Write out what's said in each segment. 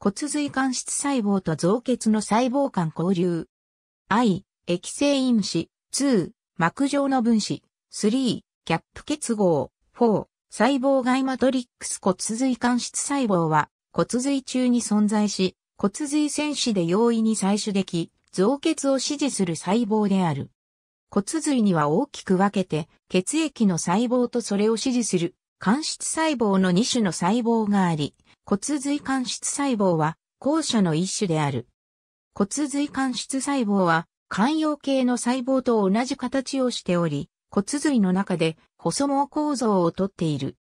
骨髄間質細胞と造血の細胞間交流。I、液性因子。2、膜状の分子。3、キャップ結合。4、細胞外マトリックス骨髄間質細胞は骨髄中に存在し、骨髄戦士で容易に採取でき、造血を支持する細胞である。骨髄には大きく分けて、血液の細胞とそれを支持する、間質細胞の2種の細胞があり、骨髄間質細胞は、後者の一種である。骨髄間質細胞は、肝葉系の細胞と同じ形をしており、骨髄の中で細毛構造をとっている。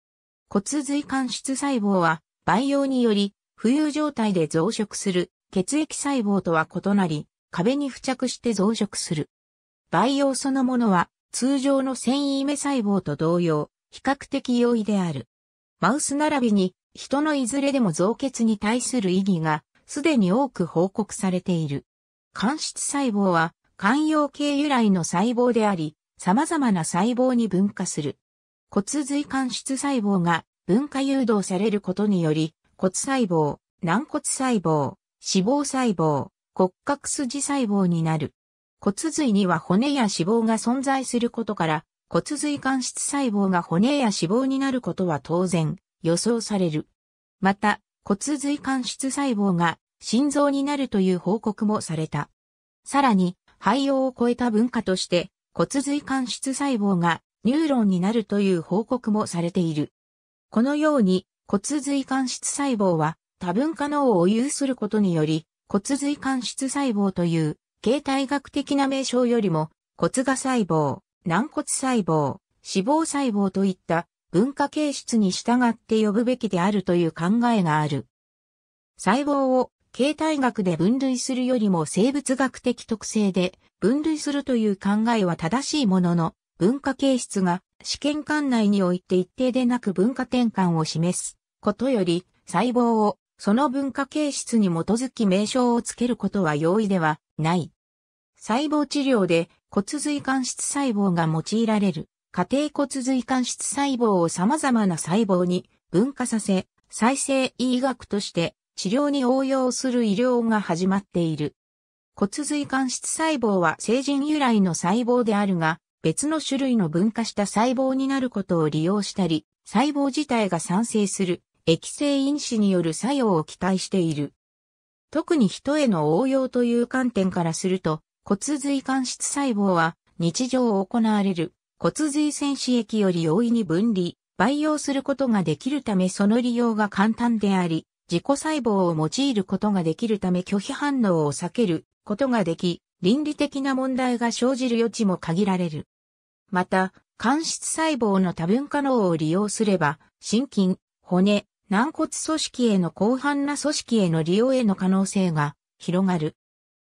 骨髄間質細胞は、培養により、浮遊状態で増殖する血液細胞とは異なり、壁に付着して増殖する。培養そのものは、通常の繊維目細胞と同様、比較的容易である。マウス並びに人のいずれでも造血に対する意義が、すでに多く報告されている。間質細胞は、肝陽系由来の細胞であり、様々な細胞に分化する。骨髄間質細胞が分化誘導されることにより、骨細胞、軟骨細胞、脂肪細胞、骨格筋細胞になる。骨髄には骨や脂肪が存在することから、骨髄間質細胞が骨や脂肪になることは当然、予想される。また、骨髄間質細胞が心臓になるという報告もされた。さらに、肺葉を超えた文化として、骨髄間質細胞がニューロンになるという報告もされている。このように骨髄間質細胞は多文化脳を有することにより骨髄間質細胞という形態学的な名称よりも骨芽細胞、軟骨細胞、脂肪細胞といった文化形質に従って呼ぶべきであるという考えがある。細胞を形態学で分類するよりも生物学的特性で分類するという考えは正しいものの、文化形質が試験管内において一定でなく文化転換を示すことより、細胞をその文化形質に基づき名称をつけることは容易ではない。細胞治療で骨髄間質細胞が用いられる。家庭骨髄間質細胞を様々な細胞に分化させ、再生医学として治療に応用する医療が始まっている。骨髄間質細胞は成人由来の細胞であるが、別の種類の分化した細胞になることを利用したり、細胞自体が産生する液性因子による作用を期待している。特に人への応用という観点からすると、骨髄間質細胞は日常行われる骨髄腺刺液より容易に分離、培養することができるためその利用が簡単であり、自己細胞を用いることができるため拒否反応を避けることができ、倫理的な問題が生じる余地も限られる。また、間質細胞の多分化能を利用すれば、心筋、骨、軟骨組織への広範な組織への利用への可能性が広がる。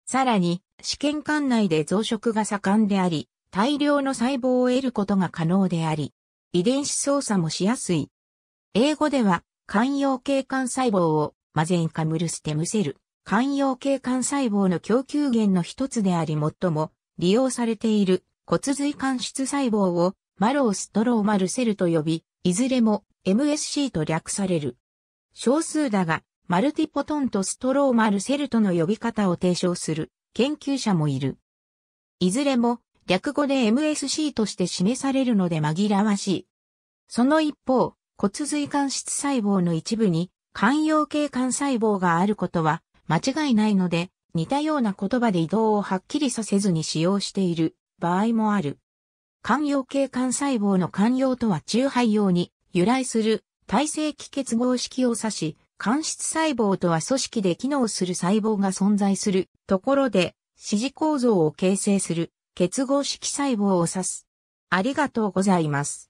さらに、試験管内で増殖が盛んであり、大量の細胞を得ることが可能であり、遺伝子操作もしやすい。英語では、肝陽系幹細胞をマゼンカムルステムセル、肝陽系幹細胞の供給源の一つであり最も利用されている骨髄間質細胞をマローストローマルセルと呼び、いずれも MSC と略される。少数だが、マルティポトンとストローマルセルとの呼び方を提唱する研究者もいる。いずれも略語で MSC として示されるので紛らわしい。その一方、骨髄間質細胞の一部に肝陽系幹細胞があることは間違いないので、似たような言葉で移動をはっきりさせずに使用している場合もある。肝陽系幹細胞の肝陽とは中肺陽に由来する体性気結合式を指し、肝質細胞とは組織で機能する細胞が存在するところで、支持構造を形成する結合式細胞を指す。ありがとうございます。